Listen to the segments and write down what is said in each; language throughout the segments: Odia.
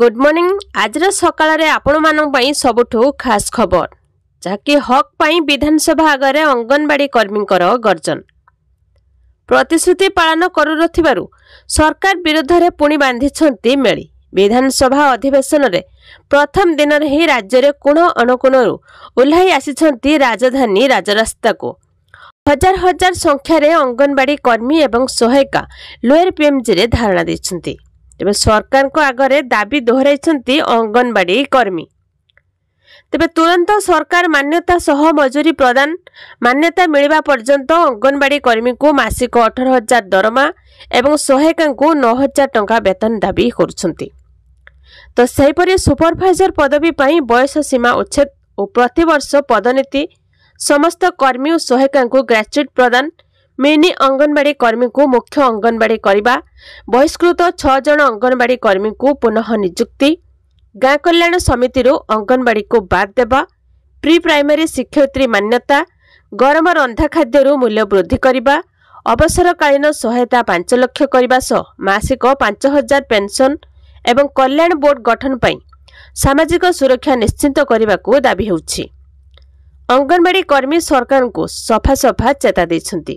ଗୁଡ୍ ମର୍ଣ୍ଣିଂ ଆଜିର ସକାଳରେ ଆପଣମାନଙ୍କ ପାଇଁ ସବୁଠୁ ଖାସ ଖବର ଯାହାକି ହକ୍ ପାଇଁ ବିଧାନସଭା ଆଗରେ ଅଙ୍ଗନବାଡ଼ି କର୍ମୀଙ୍କର ଗର୍ଜନ ପ୍ରତିଶ୍ରୁତି ପାଳନ କରୁନଥିବାରୁ ସରକାର ବିରୁଦ୍ଧରେ ପୁଣି ବାନ୍ଧିଛନ୍ତି ମେଳି ବିଧାନସଭା ଅଧିବେଶନରେ ପ୍ରଥମ ଦିନରେ ହିଁ ରାଜ୍ୟରେ କୋଣ ଅଣକୋଣରୁ ଓହ୍ଲାଇ ଆସିଛନ୍ତି ରାଜଧାନୀ ରାଜରାସ୍ତାକୁ ହଜାର ହଜାର ସଂଖ୍ୟାରେ ଅଙ୍ଗନବାଡ଼ି କର୍ମୀ ଏବଂ ସହାୟିକା ଲୋୟର ପିଏମ୍ଜିରେ ଧାରଣା ଦେଇଛନ୍ତି ତେବେ ସରକାରଙ୍କ ଆଗରେ ଦାବି ଦୋହରାଇଛନ୍ତି ଅଙ୍ଗନବାଡ଼ି କର୍ମୀ ତେବେ ତୁରନ୍ତ ସରକାର ମାନ୍ୟତା ସହ ମଜୁରୀ ପ୍ରଦାନ ମାନ୍ୟତା ମିଳିବା ପର୍ଯ୍ୟନ୍ତ ଅଙ୍ଗନବାଡ଼ି କର୍ମୀଙ୍କୁ ମାସିକ ଅଠର ହଜାର ଦରମା ଏବଂ ସହାୟିକାଙ୍କୁ ନଅ ହଜାର ଟଙ୍କା ବେତନ ଦାବି କରୁଛନ୍ତି ତ ସେହିପରି ସୁପରଭାଇଜର ପଦବୀ ପାଇଁ ବୟସ ସୀମା ଉଚ୍ଛେଦ ଓ ପ୍ରତିବର୍ଷ ପଦୋନ୍ନତି ସମସ୍ତ କର୍ମୀ ଓ ସହାୟିକାଙ୍କୁ ଗ୍ରାଚୁଇଟ୍ ପ୍ରଦାନ ମିନି ଅଙ୍ଗନବାଡ଼ି କର୍ମୀଙ୍କୁ ମୁଖ୍ୟ ଅଙ୍ଗନବାଡ଼ି କରିବା ବହିଷ୍କୃତ ଛଅ ଜଣ ଅଙ୍ଗନବାଡ଼ି କର୍ମୀଙ୍କୁ ପୁନଃ ନିଯୁକ୍ତି ଗାଁ କଲ୍ୟାଣ ସମିତିରୁ ଅଙ୍ଗନବାଡ଼ିକୁ ବାଦ୍ ଦେବା ପ୍ରି ପ୍ରାଇମେରୀ ଶିକ୍ଷୟିତ୍ରୀ ମାନ୍ୟତା ଗରମ ରନ୍ଧା ଖାଦ୍ୟରୁ ମୂଲ୍ୟ ବୃଦ୍ଧି କରିବା ଅବସରକାଳୀନ ସହାୟତା ପାଞ୍ଚ ଲକ୍ଷ କରିବା ସହ ମାସିକ ପାଞ୍ଚ ହଜାର ପେନ୍ସନ୍ ଏବଂ କଲ୍ୟାଣ ବୋର୍ଡ଼ ଗଠନ ପାଇଁ ସାମାଜିକ ସୁରକ୍ଷା ନିଶ୍ଚିନ୍ତ କରିବାକୁ ଦାବି ହେଉଛି ଅଙ୍ଗନବାଡ଼ି କର୍ମୀ ସରକାରଙ୍କୁ ସଫା ସଫା ଚେତା ଦେଇଛନ୍ତି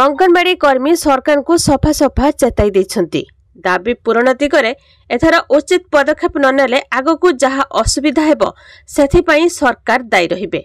ଅଙ୍ଗନବାଡ଼ି କର୍ମୀ ସରକାରଙ୍କୁ ସଫା ସଫା ଚେତାଇ ଦେଇଛନ୍ତି ଦାବି ପୂରଣ ଦିଗରେ ଏଥର ଉଚିତ ପଦକ୍ଷେପ ନ ନେଲେ ଆଗକୁ ଯାହା ଅସୁବିଧା ହେବ ସେଥିପାଇଁ ସରକାର ଦାୟୀ ରହିବେ